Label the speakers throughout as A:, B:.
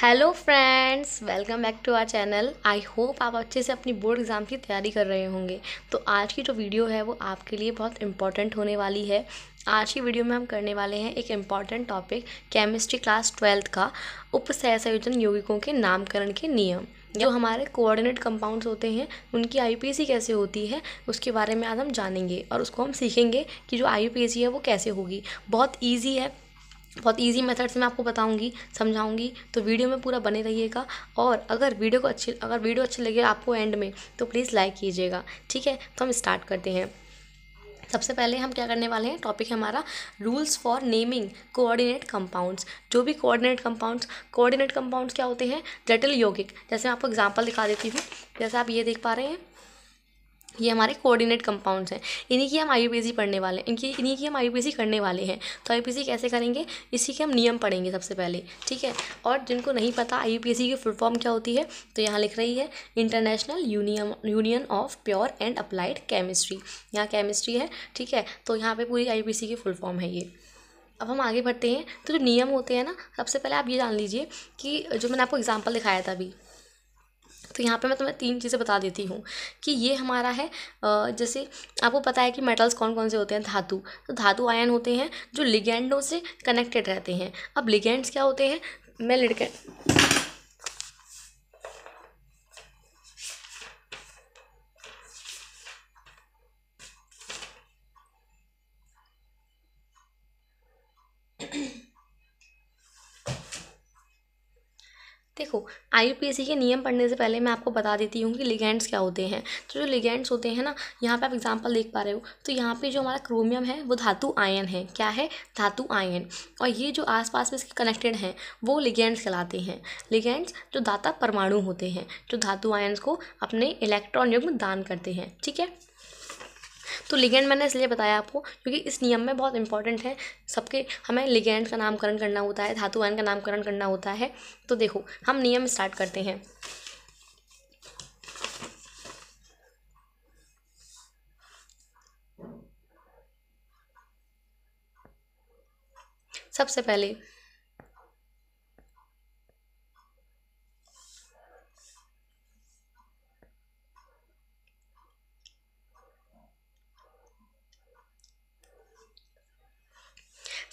A: Hello friends welcome back to our channel I hope आप अच्छे से अपनी बोर्ड एग्ज़ाम की तैयारी कर रहे होंगे तो आज की जो वीडियो है वो आपके लिए बहुत इंपॉर्टेंट होने वाली है आज की वीडियो में हम करने वाले हैं एक important topic chemistry class twelfth का उप सहसोजन यौगिकों के नामकरण के नियम जो हमारे कोऑर्डिनेट कंपाउंड्स होते हैं उनकी आईयूपीएसी कैसे होती है उसके बारे में आज हम जानेंगे और उसको हम सीखेंगे कि जो आईयूपीएसी है वो कैसे होगी बहुत ईजी है बहुत इजी मेथड से मैं आपको बताऊंगी समझाऊंगी तो वीडियो में पूरा बने रहिएगा और अगर वीडियो को अच्छी अगर वीडियो अच्छी लगे आपको एंड में तो प्लीज़ लाइक कीजिएगा ठीक है तो हम स्टार्ट करते हैं सबसे पहले हम क्या करने वाले हैं टॉपिक है हमारा rules for naming coordinate compounds जो भी कोऑर्डिनेट कंपाउंड्स कोऑर्डिनेट कंपाउंड्स क्या होते हैं जटिल यौगिक जैसे मैं आपको एग्जांपल दिखा देती हूँ जैसे आप ये देख पा रहे हैं ये हमारे कोऑर्डिनेट कंपाउंड्स हैं इन्हीं की हम आई पढ़ने वाले हैं इनकी इन्हीं की हम आई करने वाले हैं तो आई कैसे करेंगे इसी के हम नियम पढ़ेंगे सबसे पहले ठीक है और जिनको नहीं पता आई की फुल फॉर्म क्या होती है तो यहाँ लिख रही है international union union of pure and applied chemistry यहाँ केमिस्ट्री है ठीक है तो यहाँ पर पूरी आई की फुल फॉर्म है ये अब हम आगे बढ़ते हैं तो जो नियम होते हैं ना सबसे पहले आप ये जान लीजिए कि जो मैंने आपको एग्जाम्पल दिखाया था अभी तो यहाँ पे मैं तुम्हें तीन चीज़ें बता देती हूँ कि ये हमारा है जैसे आपको पता है कि मेटल्स कौन कौन से होते हैं धातु तो धातु आयन होते हैं जो लिगेंडों से कनेक्टेड रहते हैं अब लिगेंड्स क्या होते हैं मैं लिगेंड देखो आईयूपीएसी के नियम पढ़ने से पहले मैं आपको बता देती हूँ कि लिगेंड्स क्या होते हैं तो जो लिगेंड्स होते हैं ना यहाँ पे आप एग्जांपल देख पा रहे हो तो यहाँ पे जो हमारा क्रोमियम है वो धातु आयन है क्या है धातु आयन और ये जो आसपास में इसके कनेक्टेड हैं वो लिगेंड्स कहलाते हैं लिगेंड्स जो दाता परमाणु होते हैं जो धातु आयन को अपने इलेक्ट्रॉन युग्म दान करते हैं ठीक है तो लिगेंड मैंने इसलिए बताया आपको क्योंकि इस नियम में बहुत इंपॉर्टेंट है सबके हमें लिगेंड का नामकरण करना होता है धातु आयन का नामकरण करना होता है तो देखो हम नियम स्टार्ट करते हैं सबसे पहले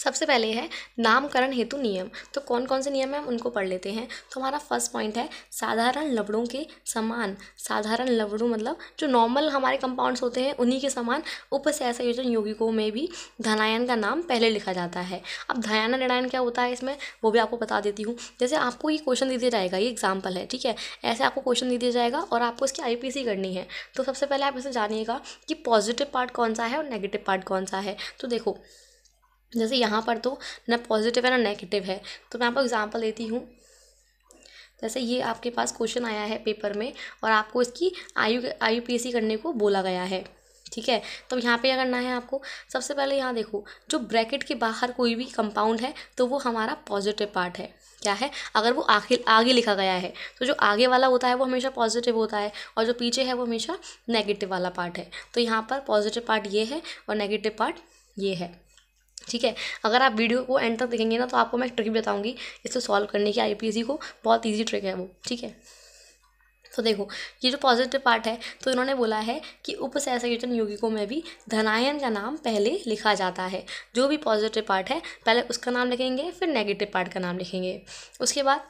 A: सबसे पहले है नामकरण हेतु नियम तो कौन कौन से नियम हैं हम उनको पढ़ लेते हैं तो हमारा फर्स्ट पॉइंट है साधारण लवड़ों के समान साधारण लवड़ों मतलब जो नॉर्मल हमारे कंपाउंड्स होते हैं उन्हीं के समान उपसहसयोजन यौगिकों में भी धनायन का नाम पहले लिखा जाता है अब धनायन निर्णायन क्या होता है इसमें वो भी आपको बता देती हूँ जैसे आपको ये क्वेश्चन दे दिया जाएगा ये एग्जाम्पल है ठीक है ऐसे आपको क्वेश्चन दे दिया जाएगा और आपको इसकी आई करनी है तो सबसे पहले आप इसे जानिएगा कि पॉजिटिव पार्ट कौन सा है और नेगेटिव पार्ट कौन सा है तो देखो जैसे यहाँ पर तो ना पॉजिटिव है ना नेगेटिव है तो मैं आपको एग्ज़ाम्पल देती हूँ जैसे ये आपके पास क्वेश्चन आया है पेपर में और आपको इसकी आयु आयु पी करने को बोला गया है ठीक है तो यहाँ पे क्या करना है आपको सबसे पहले यहाँ देखो जो ब्रैकेट के बाहर कोई भी कंपाउंड है तो वो हमारा पॉजिटिव पार्ट है क्या है अगर वो आखिर आगे लिखा गया है तो जो आगे वाला होता है वो हमेशा पॉजिटिव होता है और जो पीछे है वो हमेशा नेगेटिव वाला पार्ट है तो यहाँ पर पॉजिटिव पार्ट ये है और नेगेटिव पार्ट ये है ठीक है अगर आप वीडियो को एंड तक देखेंगे ना तो आपको मैं एक ट्रिक बताऊंगी इसको सॉल्व करने की आईपीएससी को बहुत ईजी ट्रिक है वो ठीक है तो देखो ये जो पॉजिटिव पार्ट है तो इन्होंने बोला है कि उप उपसहसकीर्तन योगिकों में भी धनायन का नाम पहले लिखा जाता है जो भी पॉजिटिव पार्ट है पहले उसका नाम लिखेंगे फिर नेगेटिव पार्ट का नाम लिखेंगे उसके बाद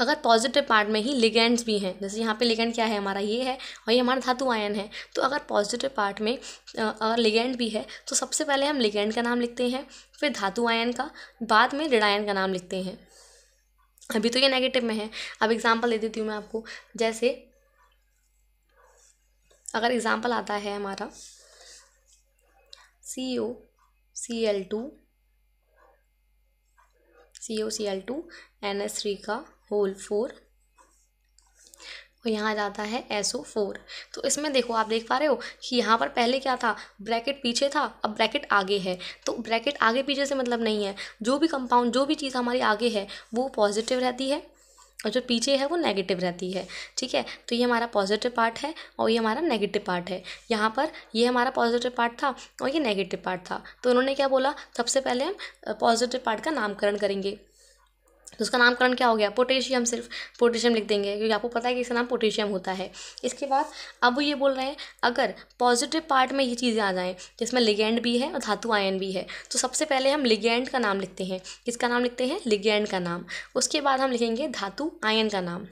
A: अगर पॉजिटिव पार्ट में ही लिगेंड्स भी हैं जैसे यहाँ पे लिगेंड क्या है हमारा ये है और ये हमारा धातु आयन है तो अगर पॉजिटिव पार्ट में अगर लिगेंड भी है तो सबसे पहले हम लिगेंड का नाम लिखते हैं फिर धातु आयन का बाद में ऋणायन का नाम लिखते हैं अभी तो ये नेगेटिव में है अब एग्ज़ाम्पल दे देती हूँ मैं आपको जैसे अगर एग्ज़ाम्पल आता है हमारा C O C L two C O C L two N S three का होल फोर और यहाँ जाता है एस ओ फोर तो इसमें देखो आप देख पा रहे हो कि यहाँ पर पहले क्या था ब्रैकेट पीछे था अब ब्रैकेट आगे है तो ब्रैकेट आगे पीछे से मतलब नहीं है जो भी कंपाउंड जो भी चीज़ हमारी आगे है वो पॉजिटिव रहती है और जो पीछे है वो नेगेटिव रहती है ठीक है तो ये हमारा पॉजिटिव पार्ट है और ये हमारा नेगेटिव पार्ट है यहाँ पर ये हमारा पॉजिटिव पार्ट था और ये नेगेटिव पार्ट था तो उन्होंने क्या बोला सबसे पहले हम पॉजिटिव पार्ट का नामकरण करेंगे तो उसका नामकरण क्या हो गया पोटेशियम सिर्फ पोटेशियम लिख देंगे क्योंकि आपको पता है कि इसका नाम पोटेशियम होता है इसके बाद अब वो ये बोल रहे हैं अगर पॉजिटिव पार्ट में ये चीज़ें आ जाएँ जिसमें लिगेंड भी है और धातु आयन भी है तो सबसे पहले हम लिगेंड का नाम लिखते हैं किसका नाम लिखते हैं लिगेंड का नाम उसके बाद हम लिखेंगे धातु आयन का नाम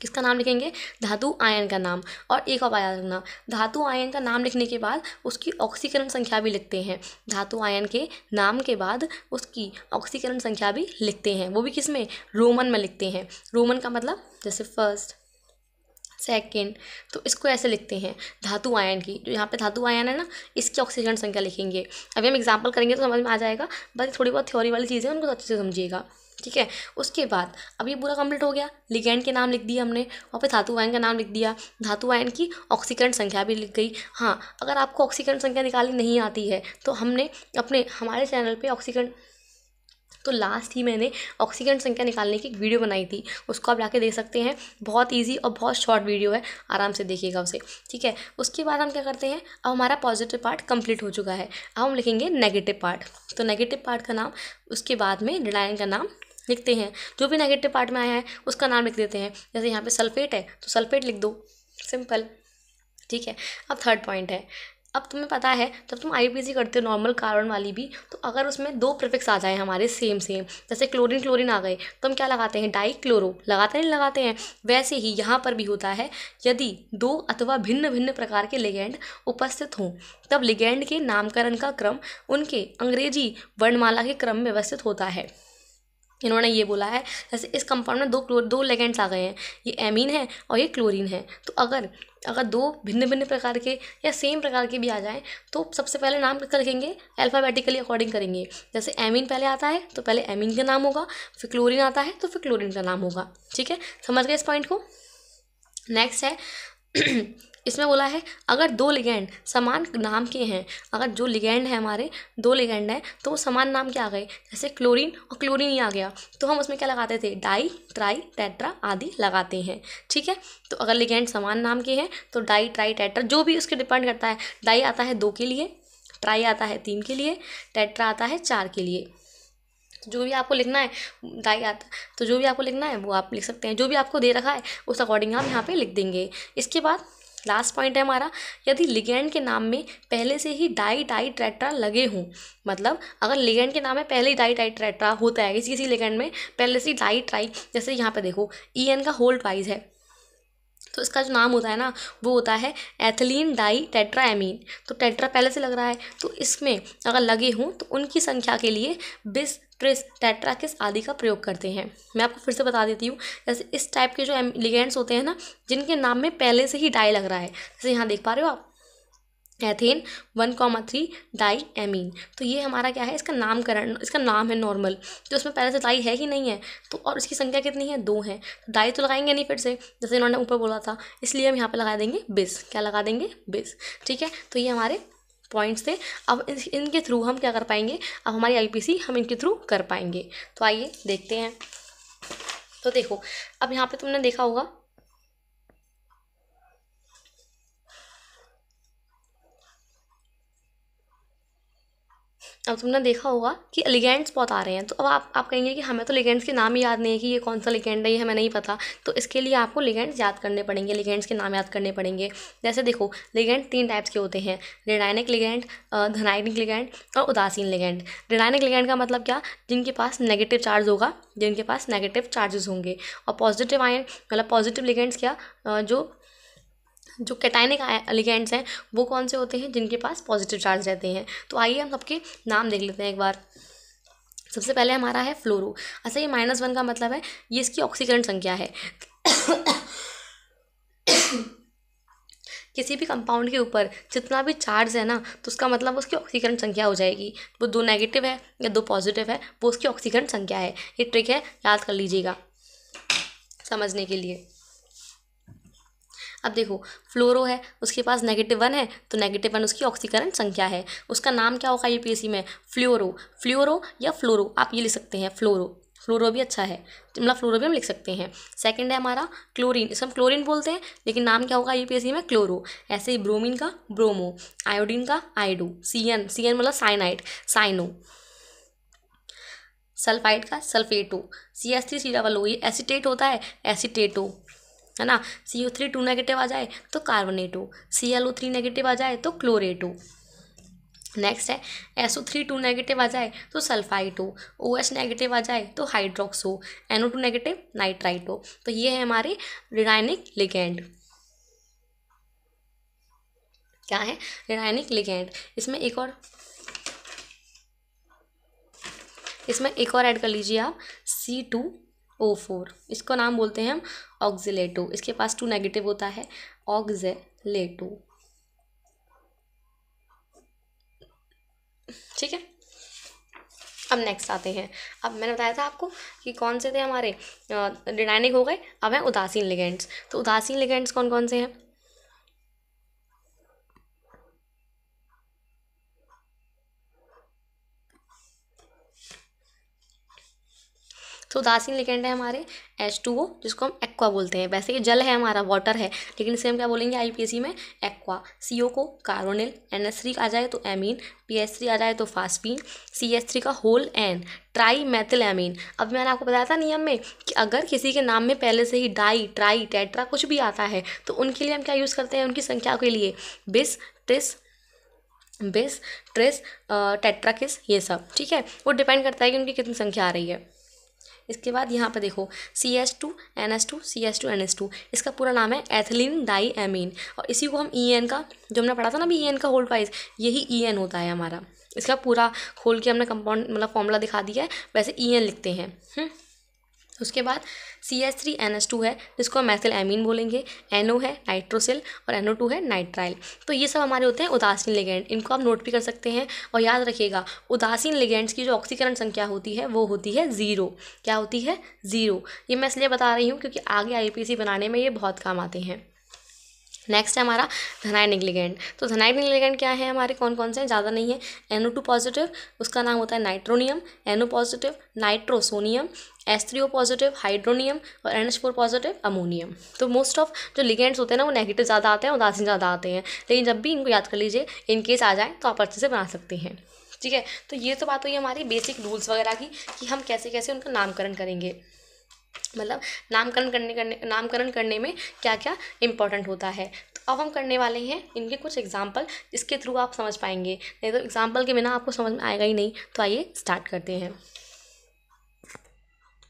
A: किसका नाम लिखेंगे धातु आयन का नाम और एक और याद रखना धातु आयन का नाम लिखने के बाद उसकी ऑक्सीकरण संख्या भी लिखते हैं धातु आयन के नाम के बाद उसकी ऑक्सीकरण संख्या भी लिखते हैं वो भी किस में रोमन में लिखते हैं रोमन का मतलब जैसे फर्स्ट सेकेंड तो इसको ऐसे लिखते हैं धातु आयन की जो यहाँ पे धातु आयन है ना इसकी ऑक्सीकरण संख्या लिखेंगे अभी हम एग्जाम्पल करेंगे तो समझ में आ जाएगा बस थोड़ी बहुत थ्योरी वाली चीज़ें उनको अच्छे से समझिएगा ठीक है उसके बाद अब ये पूरा कंप्लीट हो गया लिगेंड के नाम लिख दिया हमने और फिर धातु आयन का नाम लिख दिया धातु आयन की ऑक्सीकरण संख्या भी लिख गई हाँ अगर आपको ऑक्सीकरण संख्या निकाली नहीं आती है तो हमने अपने हमारे चैनल पे ऑक्सीकरण तो लास्ट ही मैंने ऑक्सीकरण संख्या निकालने की एक वीडियो बनाई थी उसको आप जाके देख सकते हैं बहुत ईजी और बहुत शॉर्ट वीडियो है आराम से देखिएगा उसे ठीक है उसके बाद हम क्या करते हैं अब हमारा पॉजिटिव पार्ट कंप्लीट हो चुका है अब हम लिखेंगे नेगेटिव पार्ट तो नेगेटिव पार्ट का नाम उसके बाद में ऋणायन का नाम लिखते हैं जो भी नेगेटिव पार्ट में आया है उसका नाम लिख देते हैं जैसे यहाँ पे सल्फेट है तो सल्फेट लिख दो सिंपल ठीक है अब थर्ड पॉइंट है अब तुम्हें पता है जब तुम आई करते हो नॉर्मल कार्बन वाली भी तो अगर उसमें दो प्रिफिक्स आ जाए हमारे सेम सेम जैसे क्लोरीन क्लोरीन आ गए तो हम क्या लगाते हैं डाई क्लोरो लगाते नहीं लगाते हैं वैसे ही यहाँ पर भी होता है यदि दो अथवा भिन्न भिन्न प्रकार के लिगेंड उपस्थित हों तब लिगेंड के नामकरण का क्रम उनके अंग्रेजी वर्णमाला के क्रम में व्यवस्थित होता है इन्होंने ये बोला है जैसे इस कंपाउंड में दो क्लोर दो लेगेंड्स आ गए हैं ये एमीन है और ये क्लोरीन है तो अगर अगर दो भिन्न भिन्न प्रकार के या सेम प्रकार के भी आ जाएं तो सबसे पहले नाम क्या लिखेंगे अल्फ़ाबेटिकली अकॉर्डिंग करेंगे जैसे एमीन पहले आता है तो पहले एमीन का नाम होगा फिर क्लोरीन आता है तो फिर क्लोरीन का नाम होगा ठीक है समझ गए इस पॉइंट को नेक्स्ट है इसमें बोला है अगर दो लिगेंड समान नाम के हैं अगर जो लिगेंड है हमारे दो लिगेंड हैं तो वो समान नाम के आ गए जैसे क्लोरीन और क्लोरीन ही आ गया तो हम उसमें क्या लगाते थे डाई ट्राई टेट्रा आदि लगाते हैं ठीक है तो अगर लिगेंड समान नाम के हैं तो डाई ट्राई टेट्रा जो भी उसके डिपेंड करता है डाई आता है दो के लिए ट्राई आता है तीन के लिए टेट्रा आता है चार के लिए जो भी आपको लिखना है डाई आता तो जो भी आपको लिखना है वो आप लिख सकते हैं जो भी आपको दे रखा है उस अकॉर्डिंग आप यहाँ पे लिख देंगे इसके बाद लास्ट पॉइंट है हमारा यदि लिगेंड के नाम में पहले से ही डाई डाई ट्रेट्रा लगे हों मतलब अगर लिगेंड के नाम में पहले ही डाई डाई ट्रेट्रा होता है किसी किसी लिगेंड में पहले से ही डाई ट्राई जैसे यहाँ पे देखो ई एन का होल ट्वाइज है तो इसका जो नाम होता है ना वो होता है एथिलीन डाई टेट्राएमीन तो टेट्रा पहले से लग रहा है तो इसमें अगर लगे हों तो उनकी संख्या के लिए बिस ट्रिस टेट्रा किस आदि का प्रयोग करते हैं मैं आपको फिर से बता देती हूँ जैसे इस टाइप के जो लिगेंड्स होते हैं ना जिनके नाम में पहले से ही डाई लग रहा है जैसे यहाँ देख पा रहे हो आप ethane one comma three diamine तो ये हमारा क्या है इसका नामकरण इसका नाम है नॉर्मल तो उसमें पहले से डाई है ही नहीं है तो और इसकी संख्या कितनी है दो है तो डाई तो लगाएंगे नहीं फिर से जैसे इन्होंने ऊपर बोला था इसलिए हम यहाँ पे लगा देंगे बिस क्या लगा देंगे बिस ठीक है तो ये हमारे पॉइंट्स थे अब इन, इनके थ्रू हम क्या कर पाएंगे अब हमारी सी हम इनके थ्रू कर पाएंगे तो आइए देखते हैं तो देखो अब यहाँ पे तुमने देखा होगा अब तुमने देखा होगा कि लिगेंड्स बहुत आ रहे हैं तो अब आप आप कहेंगे कि हमें तो लिगेंड्स के नाम ही याद नहीं है कि ये कौन सा लिगेंड है ये हमें नहीं पता तो इसके लिए आपको लिगेंड्स याद करने पड़ेंगे लिगेंड्स के नाम याद करने पड़ेंगे जैसे देखो लिगेंड तीन टाइप्स के होते हैं रिडाइनिक लिगेंड धनाइनिक लिगेंड और उदासीन लिगेंड रिडाइनिक लिगेंड का मतलब क्या जिनके पास नेगेटिव चार्ज होगा जिनके पास नेगेटिव चार्जेस होंगे और पॉजिटिव आयन मतलब पॉजिटिव लिगेंड्स क्या जो जो कैटाइनिक एलिगेंट्स हैं वो कौन से होते हैं जिनके पास पॉजिटिव चार्ज रहते हैं तो आइए हम सबके नाम देख लेते हैं एक बार सबसे पहले हमारा है फ्लोरो अच्छा ये माइनस वन का मतलब है ये इसकी ऑक्सीकरण संख्या है किसी भी कंपाउंड के ऊपर जितना भी चार्ज है ना तो उसका मतलब उसकी ऑक्सीकरण संख्या हो जाएगी वो दो नेगेटिव है या दो पॉजिटिव है वो उसकी ऑक्सीकरण संख्या है ये ट्रिक है याद कर लीजिएगा समझने के लिए अब देखो फ्लोरो है उसके पास नेगेटिव वन है तो नेगेटिव वन उसकी ऑक्सीकरण संख्या है उसका नाम क्या होगा यूपीएससी में फ्लोरो फ्लोरो या फ्लोरो आप ये लिख सकते हैं फ्लोरो फ्लोरो भी अच्छा है मतलब फ्लोरो भी हम लिख सकते हैं सेकंड है हमारा क्लोरीन इसमें हम क्लोरीन बोलते हैं लेकिन नाम क्या होगा यूपीएससी में क्लोरो ऐसे ही ब्रोमीन का ब्रोमो आयोडीन का iodo C N C N मतलब साइनाइट साइनो सल्फाइड का sulphato C S three C double O ये एसीटेट होता है एसीटेटो है ना C O three two negative आ जाए तो कार्बोनेट हो C L O three negative आ जाए तो क्लोरेट हो नेक्स्ट है S O three two negative आ जाए तो सल्फाइट हो ओ एच नेगेटिव आ जाए तो हाइड्रोक्स हो N O two negative nitrite हो तो ये है हमारे रिनाइनिक लिगेंड क्या है रिनाइनिक लिगेंड इसमें एक और इसमें एक और ऐड कर लीजिए आप सी टू ओ फोर इसको नाम बोलते हैं हम ऑक्जिलेटो इसके पास टू नेगेटिव होता है ऑक्जेलेटो ठीक है अब नेक्स्ट आते हैं अब मैंने बताया था आपको कि कौन से थे हमारे डिनाइनिक हो गए अब हैं उदासीन लिगेंड्स तो उदासीन लिगेंड्स कौन कौन से हैं तो उदासीन लिकेंड है हमारे एच टू ओ जिसको हम एक्वा बोलते हैं वैसे ये जल है हमारा वाटर है लेकिन इसे हम क्या बोलेंगे आई पी एस सी में एक्वा सी ओ को कार्बोनिल एन एस थ्री आ जाए तो एमीन पी एस थ्री आ जाए तो फास्पिन सी एस थ्री का whole N tri methyl amine अब मैंने आपको बताया था नियम में कि अगर किसी के नाम में पहले से ही डाई ट्राई टेट्रा कुछ भी आता है तो उनके लिए हम क्या यूज़ करते हैं उनकी संख्या के लिए बिस ट्रिस बिस ट्रिस टेट्राकिस ये सब ठीक है वो डिपेंड करता है कि उनकी कितनी संख्या आ रही है इसके बाद यहाँ पर देखो C S two N S two C S two N S two इसका पूरा नाम है एथलिन डाई एमीन और इसी को हम ई e एन का जो हमने पढ़ा था ना अभी ई e एन का होल्ड प्राइस यही ई e एन होता है हमारा इसका पूरा खोल के हमने कंपाउंड मतलब फॉर्मूला दिखा दिया है वैसे ई एन लिखते हैं हुँ? हम्म? उसके बाद C S three N S two है जिसको हम मैथिल एमीन बोलेंगे एनओ है नाइट्रोसिल और एनओ टू है नाइट्राइल तो ये सब हमारे होते हैं उदासीन लिगेंड इनको आप नोट भी कर सकते हैं और याद रखिएगा उदासीन लिगेंड्स की जो ऑक्सीकरण संख्या होती है वो होती है ज़ीरो क्या होती है ज़ीरो ये मैं इसलिए बता रही हूँ क्योंकि आगे आई पी सी बनाने में ये बहुत काम आते हैं नेक्स्ट है हमारा धनाइड निग्लीगेंट तो धनाइड निग्लीगेंट क्या है हमारे कौन कौन से हैं ज़्यादा नहीं है एनो टू पॉजिटिव उसका नाम होता है nitronium NO positive nitrosonium S three O positive hydronium और N H four positive ammonium तो मोस्ट ऑफ जो लिगेंट्स होते हैं ना वो नेगेटिव ज़्यादा आते हैं उदासीन ज़्यादा आते हैं लेकिन जब भी इनको याद कर लीजिए इन केस आ जाए तो आप अच्छे से बना सकते हैं ठीक है तो ये तो बात हुई हमारी बेसिक रूल्स वगैरह की कि हम कैसे कैसे उनका नामकरण करेंगे मतलब नामकरण करने करने नामकरण करने में क्या क्या इम्पोर्टेंट होता है तो अब हम करने वाले हैं इनके कुछ एग्जाम्पल इसके थ्रू आप समझ पाएंगे नहीं तो एग्जाम्पल के बिना आपको समझ में आएगा ही नहीं तो आइए स्टार्ट करते हैं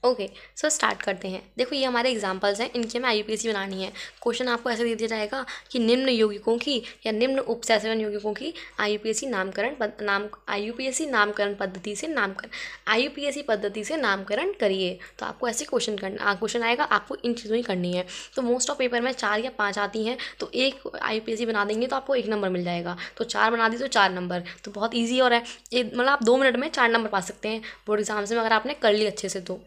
A: okay okay, so so start करते हैं देखो ये हमारे एग्जाम्पल्स हैं इनके हमें आई बनानी है क्वेश्चन आपको ऐसे दे दिया जाएगा कि निम्न यौगिकों की या निम्न उपसेवन यौगिकों की आई नामकरण नाम आई नामकरण पद्धति से नामकरण आई पद्धति से नामकरण करिए तो आपको ऐसे क्वेश्चन करना क्वेश्चन आएगा आपको इन चीज़ों ही करनी है तो मोस्ट ऑफ पेपर में चार या पाँच आती हैं तो एक आई बना देंगे तो आपको एक नंबर मिल जाएगा तो चार बना दी तो चार नंबर तो बहुत ईजी और है मतलब आप दो मिनट में चार नंबर पा सकते हैं बोर्ड एग्जाम्स में अगर आपने कर ली अच्छे से तो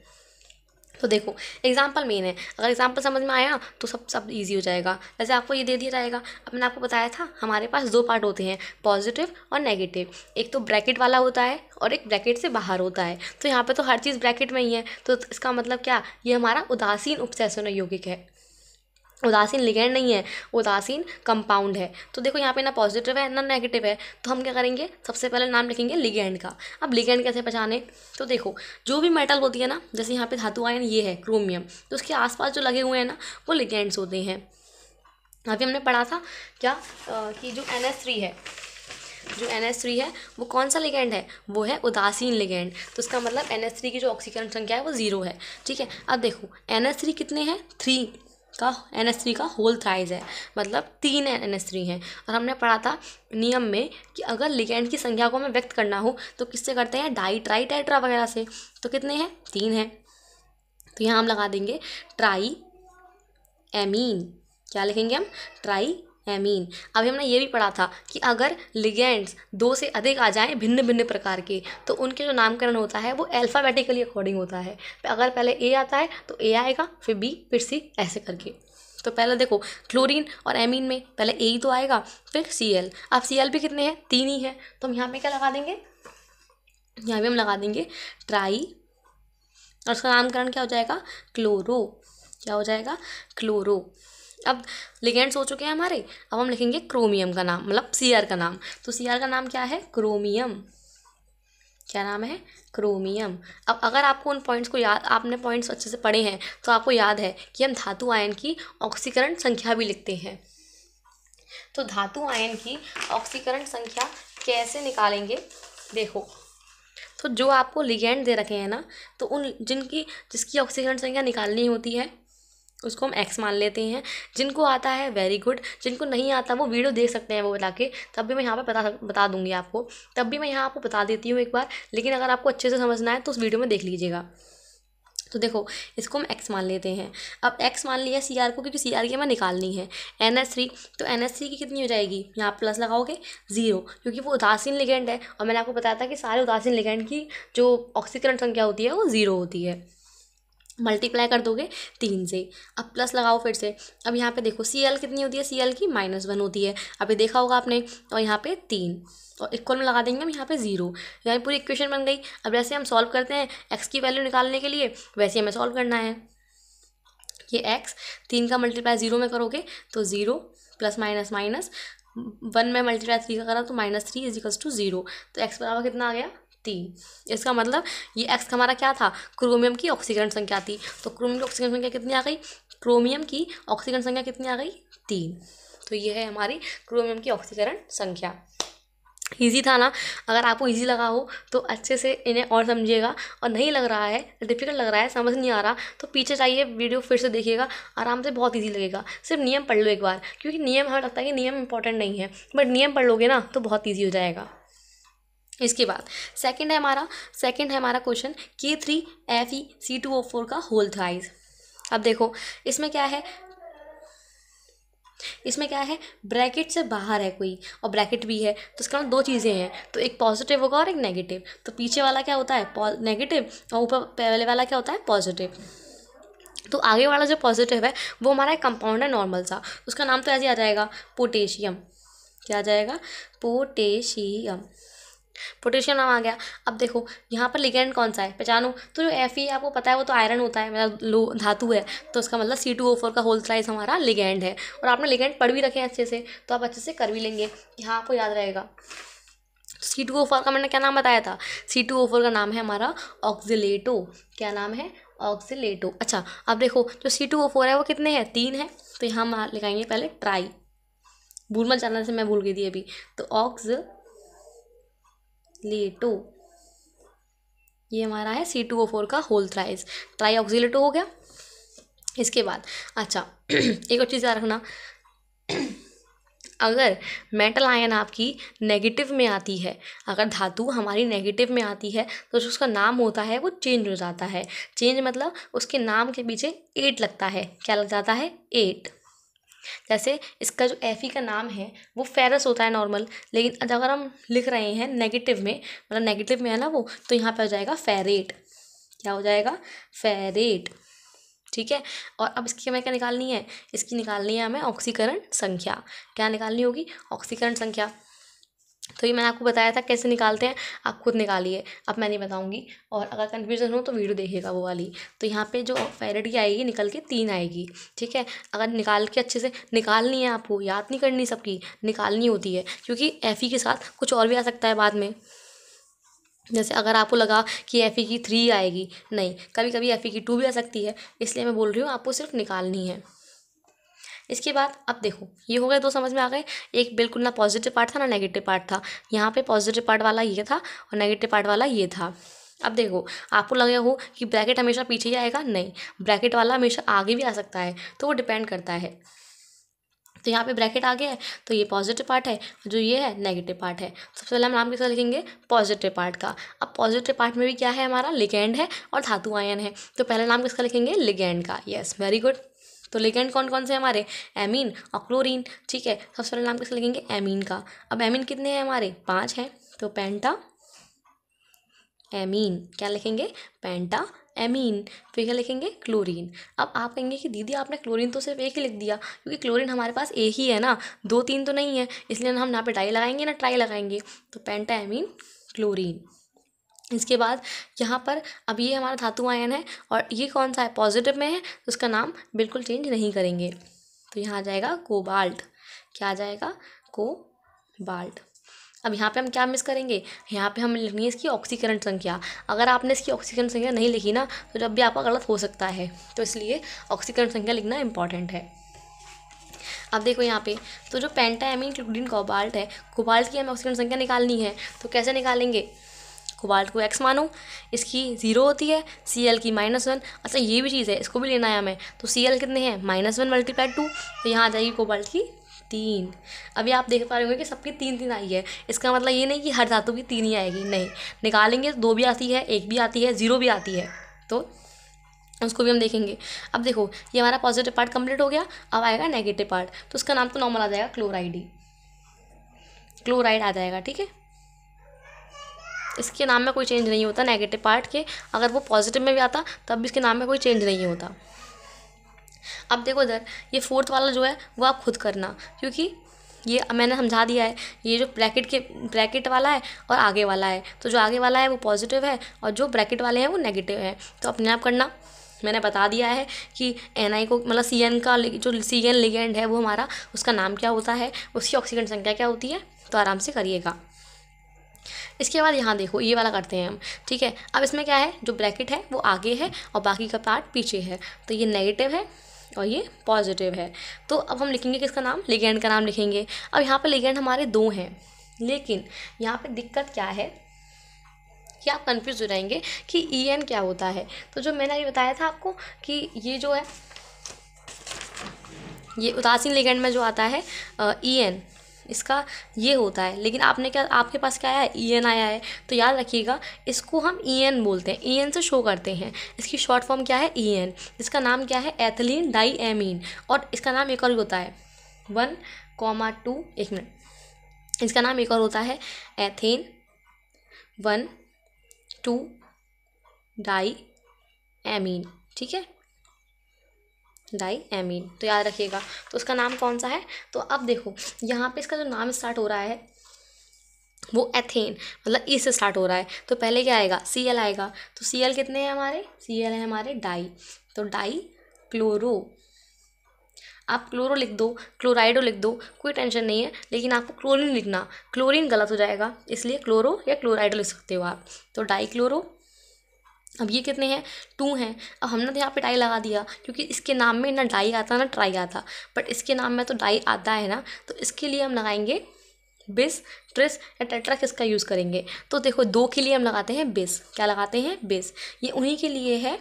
A: तो देखो एग्जाम्पल मेन है अगर एग्जाम्पल समझ में आया तो सब सब इजी हो जाएगा जैसे आपको ये दे दिया जाएगा अब मैंने आपको बताया था हमारे पास दो पार्ट होते हैं पॉजिटिव और नेगेटिव एक तो ब्रैकेट वाला होता है और एक ब्रैकेट से बाहर होता है तो यहाँ पे तो हर चीज़ ब्रैकेट में ही है तो इसका मतलब क्या ये हमारा उदासीन उपसेसन यौगिक है उदासीन लिगैंड नहीं है उदासीन कंपाउंड है तो देखो यहाँ पे ना पॉजिटिव है ना नेगेटिव है तो हम क्या करेंगे सबसे पहले नाम लिखेंगे लिगैंड का अब लिगैंड कैसे पहचाने तो देखो जो भी मेटल होती है ना जैसे यहाँ पे धातु आयन ये है क्रोमियम तो उसके आसपास जो लगे हुए हैं ना वो लिगेंड्स होते हैं अभी हमने पढ़ा था क्या आ, कि जो एन है जो एन एस थ्री है वो कौन सा लिगेंड है वो है उदासीन लिगेंड तो उसका मतलब एन एस थ्री की जो ऑक्सीकरण संख्या है वो ज़ीरो है ठीक है अब देखो एन एस थ्री कितने हैं थ्री का एन एस थ्री का होल थ्राइज है मतलब तीन एन एस थ्री हैं और हमने पढ़ा था नियम में कि अगर लिगेंड की संख्या को हमें व्यक्त करना हो तो किससे करते हैं डाई ट्राई टाइट्रा वगैरह से तो कितने हैं तीन हैं तो यहाँ हम लगा देंगे ट्राई एमीन क्या लिखेंगे हम ट्राई एमीन अभी हमने ये भी पढ़ा था कि अगर लिगेंड्स दो से अधिक आ जाएं भिन्न भिन्न प्रकार के तो उनके जो नामकरण होता है वो अल्फ़ाबेटिकली अकॉर्डिंग होता है अगर पहले ए आता है तो ए आएगा फिर बी फिर सी ऐसे करके तो पहले देखो क्लोरीन और एमीन में पहले ए ही तो आएगा फिर सी एल अब सी एल भी कितने हैं तीन ही हैं तो हम यहाँ पे क्या लगा देंगे यहाँ पे हम लगा देंगे ट्राई और उसका नामकरण क्या हो जाएगा क्लोरो क्या हो जाएगा क्लोरो अब लिगेंड्स हो चुके हैं हमारे अब हम लिखेंगे क्रोमियम का नाम मतलब सी का नाम तो सी का नाम क्या है क्रोमियम क्या नाम है क्रोमियम अब अगर आपको उन पॉइंट्स को याद आपने पॉइंट्स अच्छे से पढ़े हैं तो आपको याद है कि हम धातु आयन की ऑक्सीकरण संख्या भी लिखते हैं तो धातु आयन की ऑक्सीकरण संख्या कैसे निकालेंगे देखो तो जो आपको लिगेंड दे रखे हैं ना तो उन जिनकी जिसकी ऑक्सीकरण संख्या निकालनी होती है उसको हम एक्स मान लेते हैं जिनको आता है वेरी गुड जिनको नहीं आता वो वीडियो देख सकते हैं वो बता के तब भी मैं यहाँ पर बता बता दूँगी आपको तब भी मैं यहाँ आपको बता देती हूँ एक बार लेकिन अगर आपको अच्छे से समझना है तो उस वीडियो में देख लीजिएगा तो देखो इसको हम एक्स मान लेते हैं अब एक्स मान लिया सी आर को क्योंकि सी आर की हमें निकालनी है एन एस थ्री तो एन एस थ्री की कितनी हो जाएगी यहाँ प्लस लगाओगे ज़ीरो क्योंकि वो उदासीन लिगेंड है और मैंने आपको बताया था कि सारे उदासीन लिगेंड की जो ऑक्सीकरण संख्या होती है वो ज़ीरो होती है मल्टीप्लाई कर दोगे तीन से अब प्लस लगाओ फिर से अब यहाँ पे देखो सी एल कितनी होती है सी एल की माइनस वन होती है अभी देखा होगा आपने और यहाँ पे तीन और इक्वल में लगा देंगे हम यहाँ पे ज़ीरो यानी पूरी इक्वेशन बन गई अब जैसे हम सॉल्व करते हैं एक्स की वैल्यू निकालने के लिए वैसे हमें सॉल्व करना है ये एक्स तीन का मल्टीप्लाई ज़ीरो में करोगे तो zero plus minus minus one में मल्टीप्लाई थ्री का करा तो minus three is equals to zero तो एक्स बराबर कितना आ गया थी इसका मतलब ये एक्स हमारा क्या था क्रोमियम की ऑक्सीकरण संख्या थी तो क्रोमियम की ऑक्सीकरण संख्या कितनी आ गई क्रोमियम की ऑक्सीकरण संख्या कितनी आ गई तीन तो ये है हमारी क्रोमियम की ऑक्सीकरण संख्या ईजी था ना अगर आपको ईजी लगा हो तो अच्छे से इन्हें और समझिएगा और नहीं लग रहा है डिफिकल्ट लग रहा है समझ नहीं आ रहा तो पीछे जाइए वीडियो फिर से देखिएगा आराम से बहुत ईजी लगेगा सिर्फ नियम पढ़ लो एक बार क्योंकि नियम हमें लगता है कि नियम इंपॉर्टेंट नहीं है बट नियम पढ़ लोगे ना तो बहुत ईजी हो जाएगा इसके बाद सेकंड है हमारा सेकंड है हमारा क्वेश्चन के three F E C two O four का होल थाइज अब देखो इसमें क्या है इसमें क्या है ब्रैकेट से बाहर है कोई और ब्रैकेट भी है तो इसके दो चीज़ें हैं तो एक पॉजिटिव होगा और एक नेगेटिव तो पीछे वाला क्या होता है नेगेटिव और ऊपर पहले वाला क्या होता है पॉजिटिव तो आगे वाला जो पॉजिटिव है वो हमारा एक कंपाउंड है नॉर्मल सा उसका नाम तो ऐसे आ जाएगा पोटेशियम क्या आ जाएगा पोटेशियम पोटेशियम नाम आ गया अब देखो यहाँ पर लिगेंड कौन सा है पहचानो तो जो एफ ई आपको पता है वो तो आयरन होता है मतलब लो धातु है तो उसका मतलब सी टू ओ फोर का होल साइज हमारा लिगेंड है और आपने लिगेंड पढ़ भी रखे हैं अच्छे से तो आप अच्छे से कर भी लेंगे यहाँ आपको याद रहेगा सी टू ओ फोर का मैंने क्या नाम बताया था सी टू ओ फोर का नाम है हमारा ऑक्जिलेटो क्या नाम है ऑक्सिलेटो अच्छा अब देखो जो सी टू ओ फोर है वो कितने हैं तीन है तो यहाँ हम लिखाएंगे पहले ट्राई भूल मत जाना से मैं भूल गई थी अभी तो ऑक्स लेटो ये हमारा है सी टू ओ फोर का होल थ्राइज ट्राई ऑक्सीलेटो हो गया इसके बाद अच्छा एक और चीज़ याद रखना अगर मेटल आयन आपकी नेगेटिव में आती है अगर धातु हमारी नेगेटिव में आती है तो जो उसका नाम होता है वो चेंज हो जाता है चेंज मतलब उसके नाम के पीछे एट लगता है क्या लग जाता है एट जैसे इसका जो एफ़ ई e का नाम है वो फेरस होता है नॉर्मल लेकिन अगर हम लिख रहे हैं नेगेटिव में मतलब नेगेटिव में है ना वो तो यहाँ पर हो जाएगा फेरेट क्या हो जाएगा फेरेट ठीक है और अब इसकी हमें क्या निकालनी है इसकी निकालनी है हमें ऑक्सीकरण संख्या क्या निकालनी होगी ऑक्सीकरण संख्या तो ये मैंने आपको बताया था कैसे निकालते हैं आप खुद निकालिए अब मैं नहीं बताऊंगी और अगर कन्फ्यूज़न हो तो वीडियो देखिएगा वो वाली तो यहाँ पे जो फेरेट की आएगी निकल के तीन आएगी ठीक है अगर निकाल के अच्छे से निकालनी है आपको याद नहीं करनी सबकी निकालनी होती है क्योंकि एफ e के साथ कुछ और भी आ सकता है बाद में जैसे अगर आपको लगा कि एफ e की थ्री आएगी नहीं कभी कभी एफ की टू भी आ सकती है इसलिए मैं बोल रही हूँ आपको सिर्फ निकालनी है इसके बाद अब देखो ये हो गए दो समझ में आ गए एक बिल्कुल ना पॉजिटिव पार्ट था ना नेगेटिव पार्ट था यहाँ पे पॉजिटिव पार्ट वाला ये था और नेगेटिव पार्ट वाला ये था अब देखो आपको लगे हो कि ब्रैकेट हमेशा पीछे ही आएगा नहीं ब्रैकेट वाला हमेशा आगे भी आ सकता है तो वो डिपेंड करता है तो यहाँ पे ब्रैकेट आ गया है तो ये पॉजिटिव पार्ट है जो ये है नेगेटिव पार्ट है सबसे पहले हम नाम किसका लिखेंगे पॉजिटिव पार्ट का अब पॉजिटिव पार्ट में भी क्या है हमारा लिगेंड है और धातु आयन है तो पहले नाम किसका लिखेंगे लिगेंड का येस वेरी गुड तो लिगेंड कौन कौन से हमारे एमीन और क्लोरीन ठीक है सबसे पहले नाम कैसे लिखेंगे एमीन का अब एमीन कितने हैं हमारे पाँच हैं तो पेंटा एमीन क्या लिखेंगे पेंटा एमीन फिर क्या लिखेंगे क्लोरीन अब आप कहेंगे कि दीदी आपने क्लोरीन तो सिर्फ एक ही लिख दिया क्योंकि क्लोरीन हमारे पास एक ही है ना दो तीन तो नहीं है इसलिए ना हम ना पे डाई लगाएंगे ना ट्राई लगाएंगे तो पेंटा एमीन क्लोरीन इसके बाद यहाँ पर अब ये हमारा धातु आयन है और ये कौन सा है पॉजिटिव में है तो उसका नाम बिल्कुल चेंज नहीं करेंगे तो यहाँ आ जाएगा कोबाल्ट क्या आ जाएगा कोबाल्ट अब यहाँ पे हम क्या मिस करेंगे यहाँ पे हम लिखनी है इसकी ऑक्सीकरण संख्या अगर आपने इसकी ऑक्सीकरण संख्या नहीं लिखी ना तो जब भी आपका गलत हो सकता है तो इसलिए ऑक्सीकरण संख्या लिखना इम्पॉर्टेंट है अब देखो यहाँ पे तो जो एमिन क्लोडिन कोबाल्ट है कोबाल्ट की हमें ऑक्सीकरण संख्या निकालनी है तो कैसे निकालेंगे कोबाल्ट को एक्स मानो इसकी ज़ीरो होती है सी एल की माइनस वन अच्छा ये भी चीज़ है इसको भी लेना है हमें तो सी एल कितने हैं माइनस वन मल्टीप्लाइड टू तो यहाँ आ जाएगी कोबाल्ट की तीन अभी आप देख पा रहे होंगे कि सबकी तीन तीन आई है इसका मतलब ये नहीं कि हर धातु की तीन ही आएगी नहीं निकालेंगे दो भी आती है एक भी आती है ज़ीरो भी आती है तो उसको भी हम देखेंगे अब देखो ये हमारा पॉजिटिव पार्ट कंप्लीट हो गया अब आएगा नेगेटिव पार्ट तो उसका नाम तो नॉर्मल आ जाएगा क्लोराइड ही क्लोराइड आ जाएगा ठीक है इसके नाम में कोई चेंज नहीं होता नेगेटिव पार्ट के अगर वो पॉजिटिव में भी आता तब भी इसके नाम में कोई चेंज नहीं होता अब देखो इधर ये फोर्थ वाला जो है वो आप खुद करना क्योंकि ये मैंने समझा दिया है ये जो ब्रैकेट के ब्रैकेट वाला है और आगे वाला है तो जो आगे वाला है वो पॉजिटिव है और जो ब्रैकेट वाले हैं वो नेगेटिव है तो अपने आप करना मैंने बता दिया है कि एन आई को मतलब सी एन का जो सी एन है वो हमारा उसका नाम क्या होता है उसकी ऑक्सीजन संख्या क्या होती है तो आराम से करिएगा इसके बाद यहाँ देखो ये वाला करते हैं हम ठीक है अब इसमें क्या है जो ब्रैकेट है वो आगे है और बाकी का पार्ट पीछे है तो ये नेगेटिव है और ये पॉजिटिव है तो अब हम लिखेंगे किसका नाम लिगेंड का नाम लिखेंगे अब यहाँ पर लिगेंड हमारे दो हैं लेकिन यहाँ पर दिक्कत क्या है कि आप कन्फ्यूज हो जाएंगे कि ई एन क्या होता है तो जो मैंने अभी बताया था आपको कि ये जो है ये उदासीन लिगेंड में जो आता है ई एन इसका ये होता है लेकिन आपने क्या आपके पास क्या आया ई e एन आया है तो याद रखिएगा इसको हम ई e एन बोलते हैं ई e एन से शो करते हैं इसकी शॉर्ट फॉर्म क्या है ई एन इसका नाम क्या है एथिलीन डाई एमीन और इसका नाम एक और होता है वन कॉमा टू एक मिनट इसका नाम एक और होता है ethane one two diamine ठीक है डाई एमीन तो याद रखिएगा तो उसका नाम कौन सा है तो अब देखो यहाँ पे इसका जो नाम स्टार्ट हो रहा है वो एथेन मतलब ई से स्टार्ट हो रहा है तो पहले क्या आएगा सी एल आएगा तो सी एल कितने हैं हमारे सी एल है हमारे डाई तो डाई क्लोरो आप क्लोरो लिख दो क्लोराइडो लिख दो कोई टेंशन नहीं है लेकिन आपको क्लोरीन लिखना क्लोरीन गलत हो जाएगा इसलिए क्लोरो या क्लोराइडो लिख सकते हो आप तो डाई क्लोरो अब ये कितने हैं टू हैं अब हमने तो यहाँ पे डाई लगा दिया क्योंकि इसके नाम में ना डाई आता ना ट्राई आता बट इसके नाम में तो डाई आता है ना तो इसके लिए हम लगाएंगे बेस ट्रिस या टेट्रा किसका यूज़ करेंगे तो देखो दो के लिए हम लगाते हैं बेस क्या लगाते हैं बेस ये उन्हीं के लिए है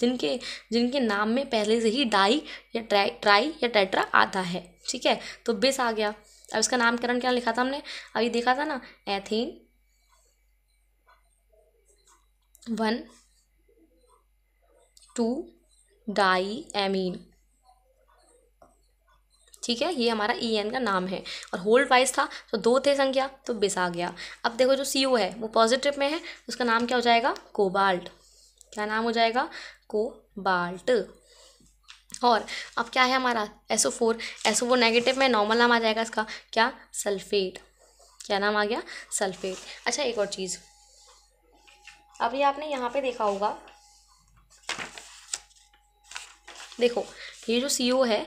A: जिनके जिनके नाम में पहले से ही डाई या ट्राई ट्राई या टेट्रा आता है ठीक है तो बेस आ गया अब इसका नामकरण क्या लिखा था हमने अभी देखा था ना ethene one two diamine ठीक है ये हमारा ई e एन का नाम है और होल्ड वाइज था तो दो थे संख्या तो बिस आ गया अब देखो जो सी ओ है वो पॉजिटिव में है उसका नाम क्या हो जाएगा कोबाल्ट क्या नाम हो जाएगा कोबाल्ट और अब क्या है हमारा SO four SO four negative में नॉर्मल नाम आ जाएगा इसका क्या सल्फेट क्या नाम आ गया सल्फेट अच्छा एक और चीज़ अभी आपने यहाँ पे देखा होगा देखो ये जो सी है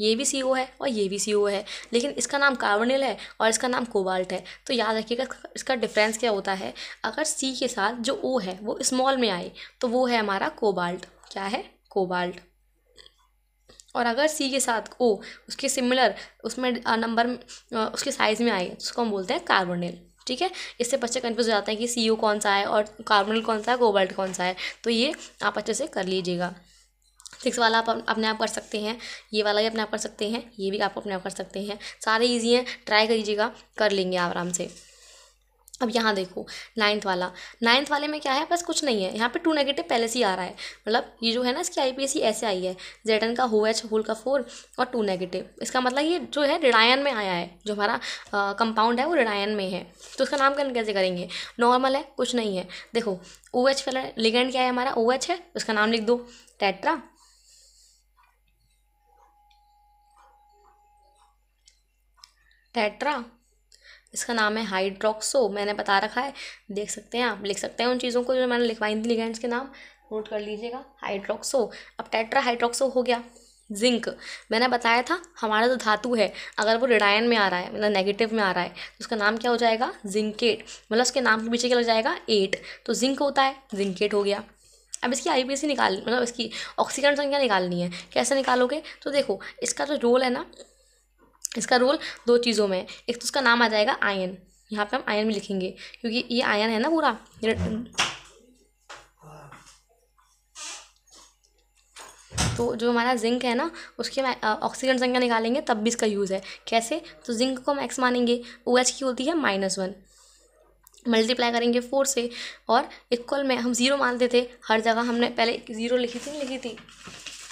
A: ये भी सी है और ये भी सी है लेकिन इसका नाम कार्बोनिल है और इसका नाम कोबाल्ट है तो याद रखिएगा इसका डिफरेंस क्या होता है अगर सी के साथ जो ओ है वो स्मॉल में आए तो वो है हमारा कोबाल्ट क्या है कोबाल्ट और अगर सी के साथ ओ उसके सिमिलर उसमें नंबर उसके साइज़ में आए उसको हम बोलते हैं कार्बोनिल ठीक है इससे बच्चे कन्फ्यूज हो जाते हैं कि सी कौन सा है और कार्बोनिल कौन सा है कोबाल्ट कौन सा है तो ये आप अच्छे से कर लीजिएगा सिक्स वाला आप अपने आप कर सकते हैं ये वाला भी अपने आप कर सकते हैं ये भी आप अपने आप कर सकते हैं सारे ईजी हैं ट्राई करिएगा कर लेंगे आप आराम से अब यहाँ देखो नाइन्थ वाला नाइन्थ वाले में क्या है बस कुछ नहीं है यहाँ पे टू नेगेटिव पहले से ही आ रहा है मतलब ये जो है ना इसकी आई पी ऐसे आई है जेडन का हो एच होल का फोर और टू नेगेटिव इसका मतलब ये जो है रिडायन में आया है जो हमारा कंपाउंड है वो रिडायन में है तो उसका नामकरण कैसे करेंगे नॉर्मल है कुछ नहीं है देखो ओ एच लिगेंड क्या है हमारा ओ है उसका नाम लिख दो टेट्रा टेट्रा इसका नाम है हाइड्रोक्सो मैंने बता रखा है देख सकते हैं आप लिख सकते हैं उन चीज़ों को जो मैंने लिखवाई थी लिगेंट्स के नाम नोट कर लीजिएगा हाइड्रोक्सो अब टेट्रा हाइड्रोक्सो हो गया जिंक मैंने बताया था हमारा जो धातु है अगर वो रिडायन में आ रहा है मतलब नेगेटिव में आ रहा है तो उसका नाम क्या हो जाएगा जिंकेट मतलब उसके नाम के पीछे क्या लग जाएगा एट तो जिंक होता है जिंकेट हो गया अब इसकी आई निकाल मतलब इसकी ऑक्सीकरण संख्या निकालनी है कैसे निकालोगे तो देखो इसका जो रोल है ना इसका रोल दो चीज़ों में है एक तो उसका नाम आ जाएगा आयन यहाँ पे हम आयन भी लिखेंगे क्योंकि ये आयन है ना पूरा तो जो हमारा जिंक है ना उसके हम ऑक्सीजन संख्या निकालेंगे तब भी इसका यूज़ है कैसे तो जिंक को हम एक्स मानेंगे ओ OH एच की होती है माइनस वन मल्टीप्लाई करेंगे फोर से और इक्वल में हम ज़ीरो मानते थे हर जगह हमने पहले ज़ीरो लिखी थी नहीं लिखी थी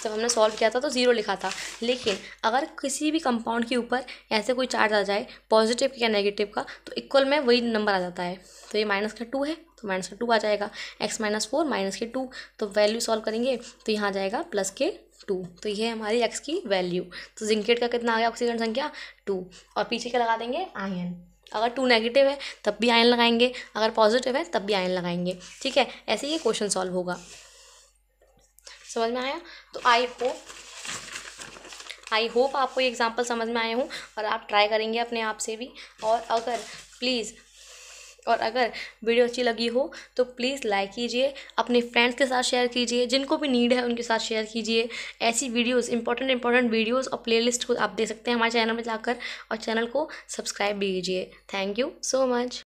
A: जब हमने सॉल्व किया था तो ज़ीरो लिखा था लेकिन अगर किसी भी कंपाउंड के ऊपर ऐसे कोई चार्ज आ जाए पॉजिटिव या नेगेटिव का तो इक्वल में वही नंबर आ जाता है तो ये माइनस का टू है तो माइनस का टू आ जाएगा एक्स माइनस फोर माइनस के टू तो वैल्यू सॉल्व करेंगे तो यहाँ आ जाएगा प्लस के टू तो ये है हमारी एक्स की वैल्यू तो जिंकेट का कितना आ गया ऑक्सीजन संख्या टू और पीछे क्या लगा देंगे आयन अगर टू नेगेटिव है तब भी आयन लगाएंगे अगर पॉजिटिव है तब भी आयन लगाएंगे ठीक है ऐसे ही क्वेश्चन सॉल्व होगा समझ में आया तो आई होप आई होप आपको ये एग्ज़ाम्पल समझ में आए हूँ और आप ट्राई करेंगे अपने आप से भी और अगर प्लीज़ और अगर वीडियो अच्छी लगी हो तो प्लीज़ लाइक कीजिए अपने फ्रेंड्स के साथ शेयर कीजिए जिनको भी नीड है उनके साथ शेयर कीजिए ऐसी वीडियोस इंपॉर्टेंट इंपॉर्टेंट वीडियोस और प्लेलिस्ट को आप दे सकते हैं हमारे चैनल में जाकर और चैनल को सब्सक्राइब भी कीजिए थैंक यू सो मच